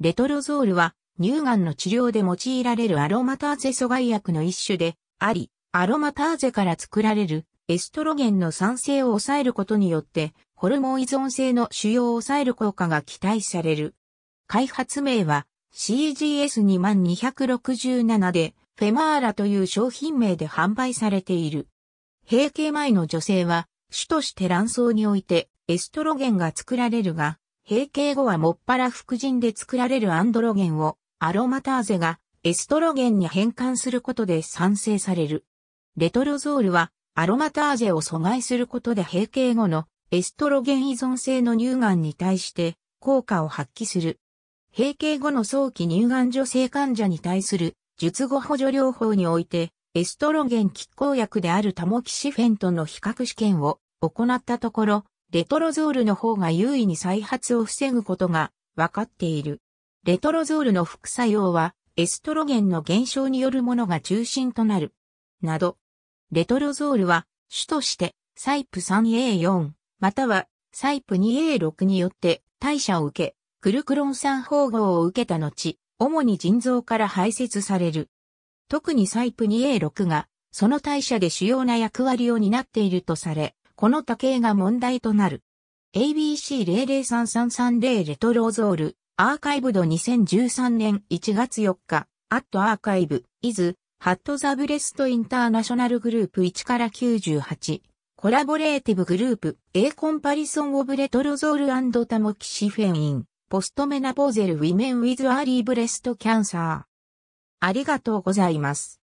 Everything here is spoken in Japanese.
レトロゾールは乳がんの治療で用いられるアロマターゼ阻害薬の一種であり、アロマターゼから作られるエストロゲンの酸性を抑えることによって、ホルモン依存性の腫瘍を抑える効果が期待される。開発名は CGS2267 で、フェマーラという商品名で販売されている。閉経前の女性は、主として卵巣においてエストロゲンが作られるが、閉経後はもっぱら副腎で作られるアンドロゲンをアロマターゼがエストロゲンに変換することで産生される。レトロゾールはアロマターゼを阻害することで閉経後のエストロゲン依存性の乳がんに対して効果を発揮する。閉経後の早期乳がん女性患者に対する術後補助療法においてエストロゲン拮抗薬であるタモキシフェントの比較試験を行ったところレトロゾールの方が優位に再発を防ぐことが分かっている。レトロゾールの副作用は、エストロゲンの減少によるものが中心となる。など。レトロゾールは、主として、サイプ 3A4、または、サイプ 2A6 によって代謝を受け、クルクロン酸包合を受けた後、主に腎臓から排泄される。特にサイプ 2A6 が、その代謝で主要な役割を担っているとされ、この多形が問題となる。ABC003330 レトロゾール、アーカイブド2013年1月4日、アットアーカイブ、イズ、ハットザブレストインターナショナルグループ1から98、コラボレーティブグループ、A コンパリソンオブレトロゾールタモキシフェイン、ポストメナポーゼルウィメンウィズアーリーブレストキャンサー。ありがとうございます。